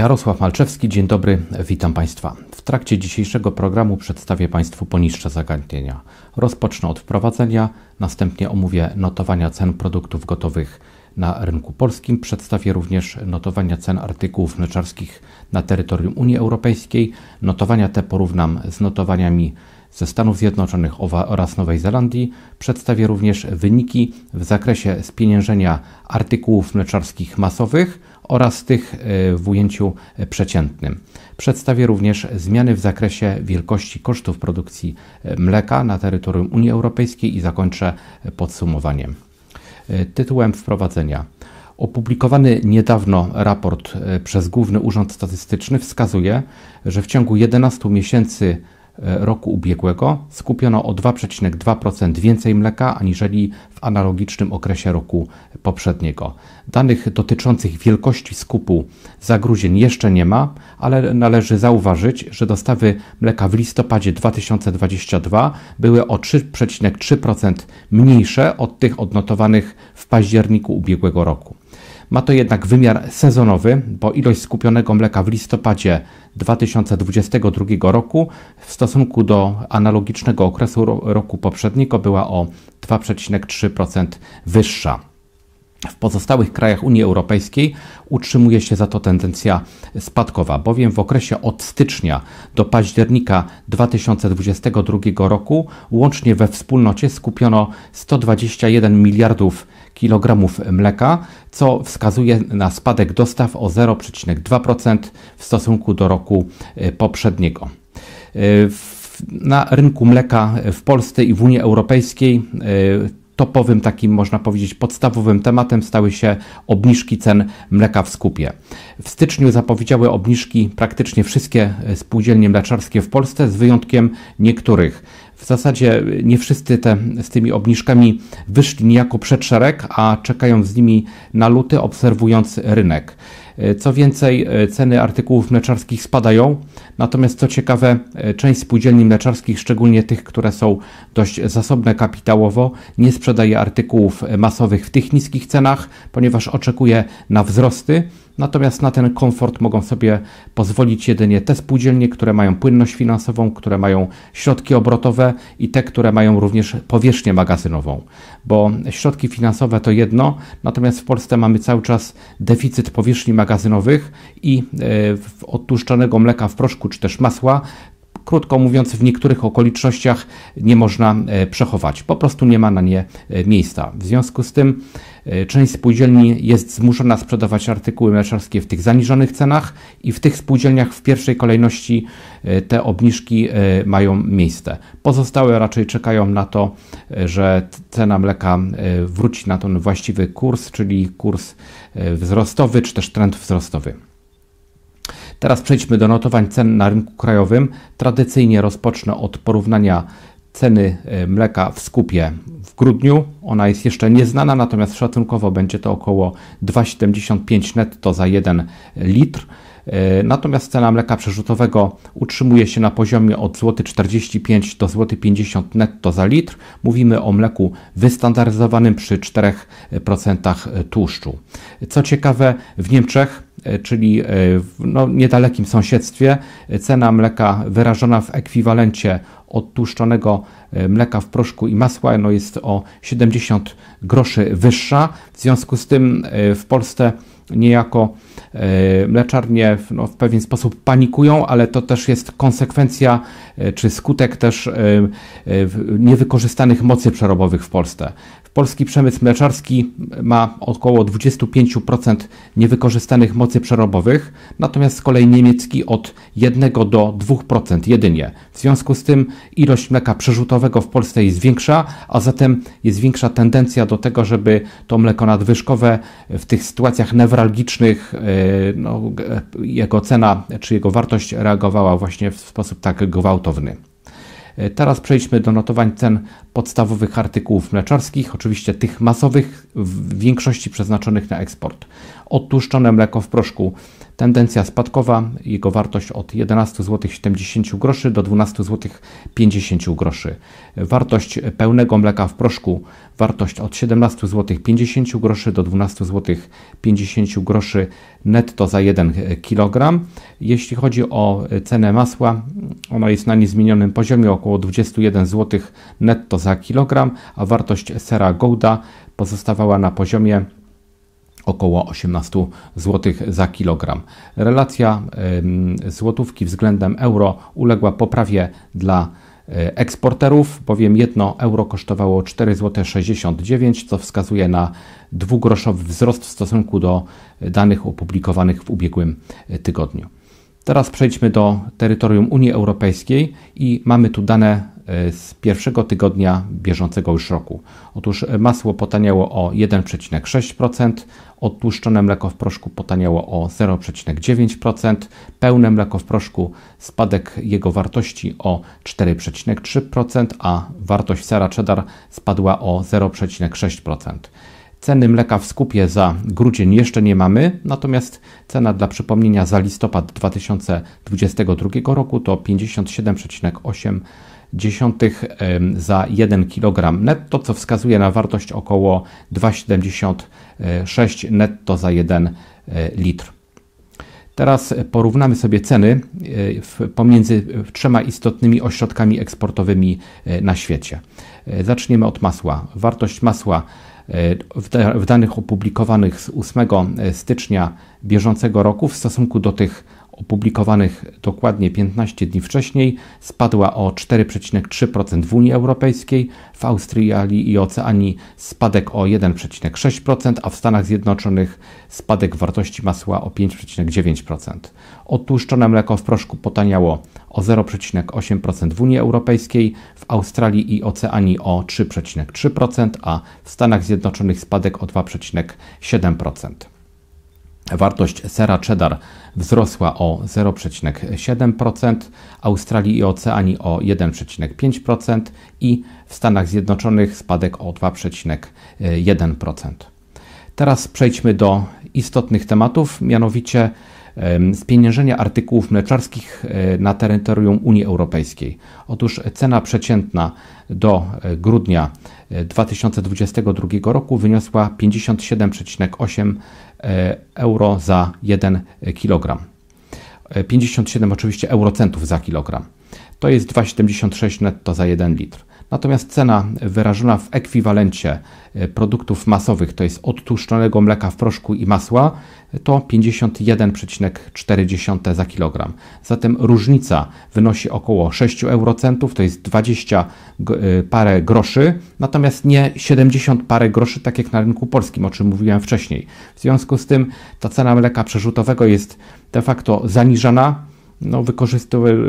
Jarosław Malczewski, dzień dobry, witam Państwa. W trakcie dzisiejszego programu przedstawię Państwu poniższe zagadnienia. Rozpocznę od wprowadzenia, następnie omówię notowania cen produktów gotowych na rynku polskim, przedstawię również notowania cen artykułów mleczarskich na terytorium Unii Europejskiej. Notowania te porównam z notowaniami ze Stanów Zjednoczonych oraz Nowej Zelandii przedstawię również wyniki w zakresie spieniężenia artykułów mleczarskich masowych oraz tych e, w ujęciu przeciętnym. Przedstawię również zmiany w zakresie wielkości kosztów produkcji e, mleka na terytorium Unii Europejskiej i zakończę podsumowaniem. E, tytułem wprowadzenia. Opublikowany niedawno raport przez Główny Urząd Statystyczny wskazuje, że w ciągu 11 miesięcy E, roku ubiegłego skupiono o 2,2% więcej mleka aniżeli w analogicznym okresie roku poprzedniego. Danych dotyczących wielkości skupu zagruzień jeszcze nie ma, ale należy zauważyć, że dostawy mleka w listopadzie 2022 były o 3,3% mniejsze od tych odnotowanych w październiku ubiegłego roku. Ma to jednak wymiar sezonowy, bo ilość skupionego mleka w listopadzie 2022 roku w stosunku do analogicznego okresu roku poprzedniego była o 2,3% wyższa. W pozostałych krajach Unii Europejskiej utrzymuje się za to tendencja spadkowa, bowiem w okresie od stycznia do października 2022 roku łącznie we wspólnocie skupiono 121 miliardów kg mleka, co wskazuje na spadek dostaw o 0,2% w stosunku do roku e, poprzedniego. E, na rynku mleka w Polsce i w Unii Europejskiej e, topowym, takim można powiedzieć podstawowym tematem stały się obniżki cen mleka w skupie. W styczniu zapowiedziały obniżki praktycznie wszystkie spółdzielnie mleczarskie w Polsce, z wyjątkiem niektórych w zasadzie nie wszyscy te, z tymi obniżkami wyszli niejako przed szereg, a czekają z nimi na luty, obserwując rynek. E, co więcej, e, ceny artykułów mleczarskich spadają, natomiast co ciekawe, e, część spółdzielni mleczarskich, szczególnie tych, które są dość zasobne kapitałowo, nie sprzedaje artykułów masowych w tych niskich cenach, ponieważ oczekuje na wzrosty Natomiast na ten komfort mogą sobie pozwolić jedynie te spółdzielnie, które mają płynność finansową, które mają środki obrotowe i te, które mają również powierzchnię magazynową. Bo środki finansowe to jedno, natomiast w Polsce mamy cały czas deficyt powierzchni magazynowych i e, odtłuszczonego mleka w proszku czy też masła krótko mówiąc, w niektórych okolicznościach nie można e, przechować. Po prostu nie ma na nie e, miejsca. W związku z tym e, część spółdzielni jest zmuszona sprzedawać artykuły mleczarskie w tych zaniżonych cenach i w tych spółdzielniach w pierwszej kolejności te obniżki mają miejsce. Pozostałe raczej czekają na to, że cena mleka wróci na ten właściwy kurs, czyli kurs wzrostowy czy też trend wzrostowy. Teraz przejdźmy do notowań cen na rynku krajowym. Tradycyjnie rozpocznę od porównania ceny e, mleka w skupie w grudniu. Ona jest jeszcze nieznana, natomiast szacunkowo będzie to około 2,75 netto za 1 litr. E, natomiast cena mleka przerzutowego utrzymuje się na poziomie od złoty 45 do złoty 50 netto za litr. Mówimy o mleku wystandaryzowanym przy 4% e, e, tłuszczu. Co ciekawe, w Niemczech czyli w no, niedalekim sąsiedztwie, cena mleka wyrażona w ekwiwalencie odtłuszczonego mleka w proszku i masła no, jest o 70 groszy wyższa. W związku z tym w Polsce niejako e, mleczarnie no, w pewien sposób panikują, ale to też jest konsekwencja e, czy skutek też e, niewykorzystanych mocy przerobowych w Polsce. Polski przemysł mleczarski ma około 25% niewykorzystanych mocy przerobowych, natomiast z kolei niemiecki od 1 do 2% jedynie. W związku z tym ilość mleka przerzutowego w Polsce jest większa, a zatem jest większa tendencja do tego, żeby to mleko nadwyżkowe w tych sytuacjach newralgicznych newralgicznych, e, no, jego cena czy jego wartość reagowała właśnie w sposób tak gwałtowny. E, teraz przejdźmy do notowań cen podstawowych artykułów mleczarskich, oczywiście tych masowych, w większości przeznaczonych na eksport. Odtłuszczone mleko w proszku Tendencja spadkowa, jego wartość od 11,70 zł do 12,50 zł. Wartość pełnego mleka w proszku, wartość od 17,50 zł do 12,50 zł netto za 1 kg. Jeśli chodzi o cenę masła, ona jest na niezmienionym poziomie około 21 zł netto za kilogram, a wartość sera Gouda pozostawała na poziomie około 18 zł za kilogram. Relacja złotówki względem euro uległa poprawie dla e, eksporterów, bowiem jedno euro kosztowało 4,69 zł, co wskazuje na dwugroszowy wzrost w stosunku do danych opublikowanych w ubiegłym e, tygodniu. Teraz przejdźmy do terytorium Unii Europejskiej i mamy tu dane E, z pierwszego tygodnia bieżącego już roku. Otóż e, masło potaniało o 1,6%, odtłuszczone mleko w proszku potaniało o 0,9%, pełne mleko w proszku spadek jego wartości o 4,3%, a wartość sera cheddar spadła o 0,6%. Ceny mleka w skupie za grudzień jeszcze nie mamy, natomiast cena dla przypomnienia za listopad 2022 roku to 57,8 za 1 kg netto, co wskazuje na wartość około 2,76 e, netto za 1 e, litr. Teraz porównamy sobie ceny e, pomiędzy trzema istotnymi ośrodkami eksportowymi na świecie. Zaczniemy od masła. Wartość masła w danych opublikowanych z 8 stycznia bieżącego roku w stosunku do tych opublikowanych dokładnie 15 dni wcześniej spadła o 4,3% w Unii Europejskiej, w Australii i Oceanii spadek o 1,6%, a w Stanach Zjednoczonych spadek wartości masła o 5,9%. Odtłuszczone mleko w proszku potaniało o 0,8% w Unii Europejskiej, w Australii i Oceanii o 3,3%, a w Stanach Zjednoczonych spadek o 2,7%. Wartość sera cheddar wzrosła o 0,7%, Australii i Oceanii o 1,5% i w Stanach Zjednoczonych spadek o 2,1%. Teraz przejdźmy do istotnych tematów, mianowicie spieniężenia artykułów mleczarskich e, na terytorium Unii Europejskiej. Otóż cena przeciętna do e, grudnia 2022 e, roku wyniosła 57,8 E, euro za 1 kg. 57 oczywiście eurocentów za kilogram. To jest 2,76 netto za 1 litr. Natomiast cena wyrażona w ekwiwalencie e, produktów masowych, to jest odtłuszczonego mleka w proszku i masła, to 51,4 za kilogram. Zatem różnica wynosi około 6 eurocentów, to jest 20 e, parę groszy, natomiast nie 70 parę groszy, tak jak na rynku polskim, o czym mówiłem wcześniej. W związku z tym ta cena mleka przerzutowego jest de facto zaniżana. No,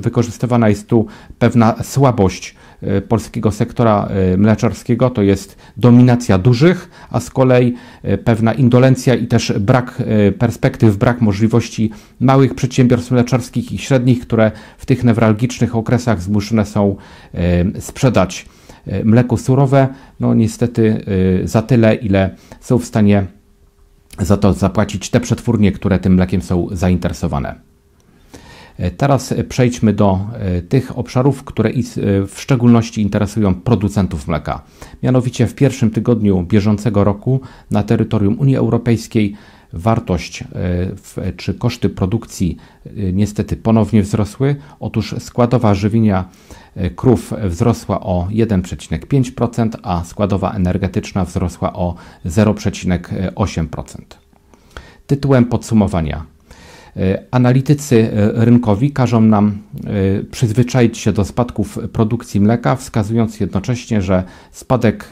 wykorzystywana jest tu pewna słabość E, polskiego sektora e, mleczarskiego to jest dominacja dużych, a z kolei e, pewna indolencja i też brak perspektyw, brak możliwości małych przedsiębiorstw mleczarskich i średnich, które w tych newralgicznych okresach zmuszone są sprzedać mleko surowe, no niestety za tyle, ile są w stanie za to zapłacić te przetwórnie, które tym mlekiem są zainteresowane. E, teraz przejdźmy do e, tych obszarów, które e, w szczególności interesują producentów mleka. Mianowicie w pierwszym tygodniu bieżącego roku na terytorium Unii Europejskiej wartość czy koszty produkcji niestety ponownie wzrosły. Otóż składowa żywienia krów wzrosła o 1,5%, a składowa energetyczna wzrosła o 0,8%. Tytułem podsumowania E, analitycy e, rynkowi każą nam e, przyzwyczaić się do spadków produkcji mleka, wskazując jednocześnie, że spadek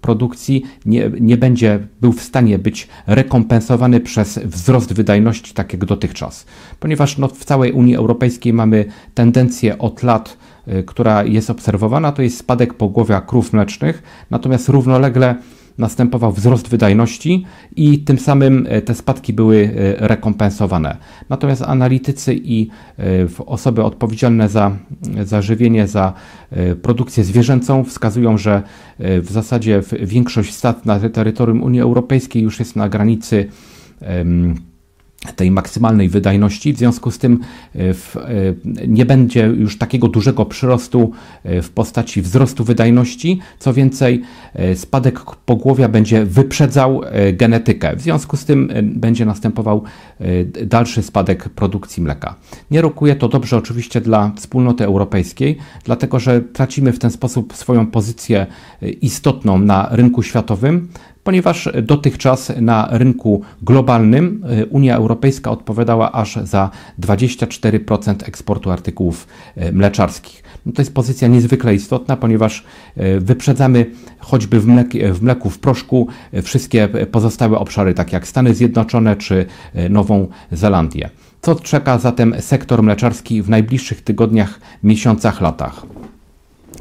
produkcji nie, nie będzie był w stanie być rekompensowany przez wzrost wydajności, tak jak dotychczas. Ponieważ no, w całej Unii Europejskiej mamy tendencję od lat, która jest obserwowana, to jest spadek pogłowia krów mlecznych, natomiast równolegle następował wzrost wydajności i tym samym e, te spadki były e, rekompensowane. Natomiast analitycy i e, osoby odpowiedzialne za, za żywienie, za produkcję zwierzęcą wskazują, że w zasadzie większość stad na terytorium Unii Europejskiej już jest na granicy. Um, tej maksymalnej wydajności, w związku z tym e, w, e, nie będzie już takiego dużego przyrostu e, w postaci wzrostu wydajności. Co więcej, spadek pogłowia będzie wyprzedzał genetykę, w związku z tym będzie następował dalszy spadek produkcji mleka. Nie rokuje to dobrze oczywiście dla wspólnoty europejskiej, dlatego że tracimy w ten sposób swoją pozycję istotną na rynku światowym, ponieważ dotychczas na rynku globalnym y, Unia Europejska odpowiadała aż za 24% eksportu artykułów y, mleczarskich. No to jest pozycja niezwykle istotna, ponieważ y, wyprzedzamy choćby w, mlek, w mleku, w proszku wszystkie pozostałe obszary, tak jak Stany Zjednoczone czy Nową Zelandię. Co czeka zatem sektor mleczarski w najbliższych tygodniach, miesiącach, latach?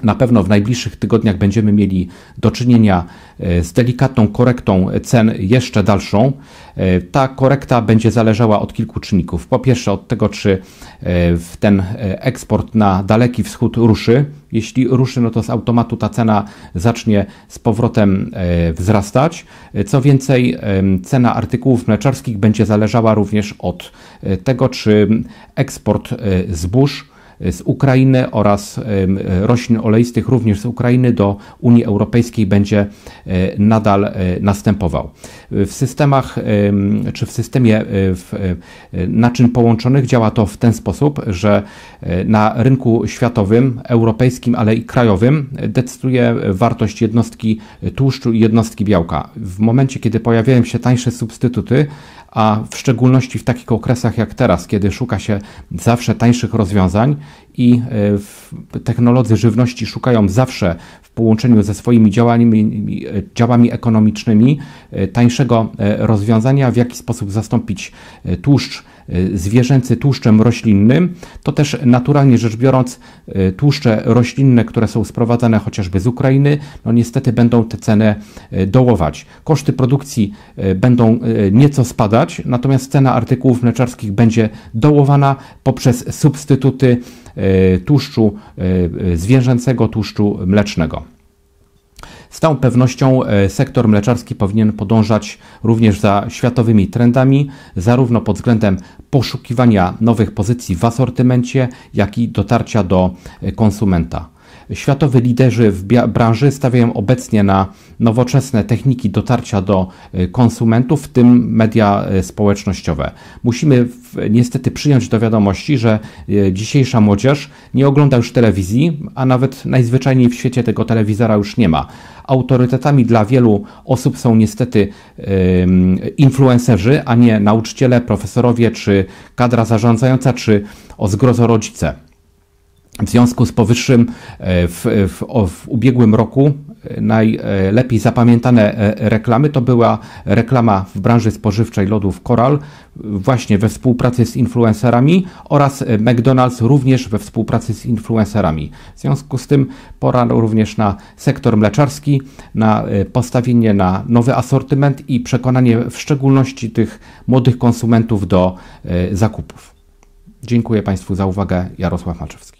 Na pewno w najbliższych tygodniach będziemy mieli do czynienia e, z delikatną korektą cen jeszcze dalszą. E, ta korekta będzie zależała od kilku czynników. Po pierwsze, od tego, czy e, ten eksport na Daleki Wschód ruszy. Jeśli ruszy, no to z automatu ta cena zacznie z powrotem wzrastać. Co więcej, cena artykułów mleczarskich będzie zależała również od tego, czy eksport zbóż z Ukrainy oraz roślin oleistych również z Ukrainy do Unii Europejskiej będzie e, nadal e, następował. W systemach czy w systemie e, w naczyń połączonych działa to w ten sposób, że na rynku światowym, europejskim, ale i krajowym decyduje wartość jednostki tłuszczu i jednostki białka. W momencie, kiedy pojawiają się tańsze substytuty, a w szczególności w takich okresach jak teraz, kiedy szuka się zawsze tańszych rozwiązań i e, technolodzy żywności szukają zawsze połączeniu ze swoimi działami, e, działami ekonomicznymi e, tańszego e, rozwiązania, w jaki sposób zastąpić tłuszcz zwierzęcy tłuszczem roślinnym, to też naturalnie rzecz biorąc tłuszcze roślinne, które są sprowadzane chociażby z Ukrainy, no niestety będą te ceny dołować. Koszty produkcji będą nieco spadać, natomiast cena artykułów mleczarskich będzie dołowana poprzez substytuty E, tłuszczu e, e, zwierzęcego, tłuszczu mlecznego. Z całą pewnością sektor mleczarski powinien podążać również za światowymi trendami, zarówno pod względem poszukiwania nowych pozycji w asortymencie, jak i dotarcia do konsumenta. Światowi liderzy w branży stawiają obecnie na nowoczesne techniki dotarcia do y, konsumentów, w tym media y, społecznościowe. Musimy niestety przyjąć do wiadomości, że y, dzisiejsza młodzież nie ogląda już telewizji, a nawet najzwyczajniej w świecie tego telewizora już nie ma. Autorytetami dla wielu osób są niestety influencerzy, a nie nauczyciele, profesorowie, czy kadra zarządzająca, czy o zgrozo rodzice. W związku z powyższym e, w, w, w, ubiegłym roku e, najlepiej zapamiętane e, reklamy to była reklama w branży spożywczej lodów Koral właśnie we współpracy z influencerami oraz McDonald's również we współpracy z influencerami. W związku z tym pora również na sektor mleczarski, na postawienie na nowy asortyment i przekonanie w szczególności tych młodych konsumentów do zakupów. Dziękuję Państwu za uwagę. Jarosław Maczewski.